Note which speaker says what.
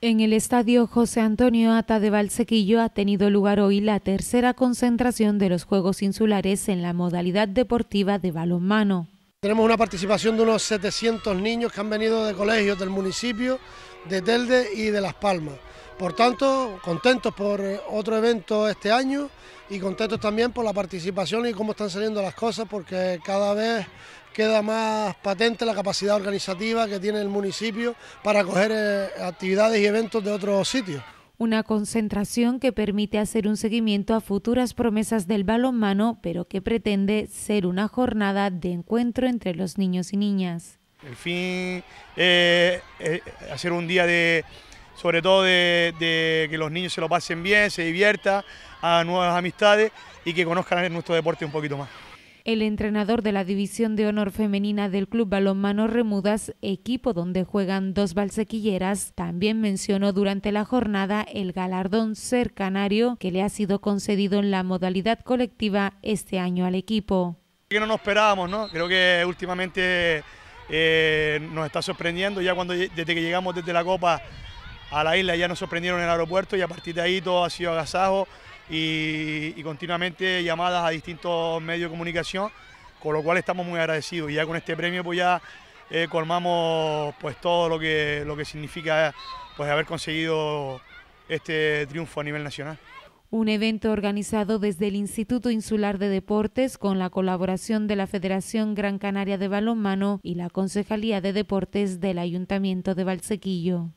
Speaker 1: En el estadio José Antonio Ata de Valsequillo ha tenido lugar hoy la tercera concentración de los Juegos Insulares en la modalidad deportiva de balonmano.
Speaker 2: Tenemos una participación de unos 700 niños que han venido de colegios del municipio, de Telde y de Las Palmas. Por tanto, contentos por eh, otro evento este año y contentos también por la participación y cómo están saliendo las cosas, porque cada vez queda más patente la capacidad organizativa que tiene el municipio para acoger eh, actividades y eventos de otros sitios
Speaker 1: una concentración que permite hacer un seguimiento a futuras promesas del balonmano, pero que pretende ser una jornada de encuentro entre los niños y niñas.
Speaker 3: El fin eh, hacer un día de, sobre todo de, que los niños se lo pasen bien, se diviertan, a nuevas amistades y que conozcan nuestro deporte un poquito más.
Speaker 1: El entrenador de la División de Honor Femenina del Club Balonmano Remudas, equipo donde juegan dos balsequilleras, también mencionó durante la jornada el galardón Ser Canario... que le ha sido concedido en la modalidad colectiva este año al equipo.
Speaker 3: Que no nos esperábamos, ¿no? Creo que últimamente eh, nos está sorprendiendo, ya cuando desde que llegamos desde la Copa a la isla. Ya nos sorprendieron en el aeropuerto y a partir de ahí todo ha sido agasajo y, continuamente llamadas a distintos medios de comunicación, con lo cual estamos muy agradecidos. Y ya con este premio pues ya eh, colmamos pues todo lo que, lo que significa pues haber conseguido este triunfo a nivel nacional.
Speaker 1: Un evento organizado desde el Instituto Insular de Deportes con la colaboración de la Federación Gran Canaria de Balonmano y la Concejalía de Deportes del Ayuntamiento de Valsequillo.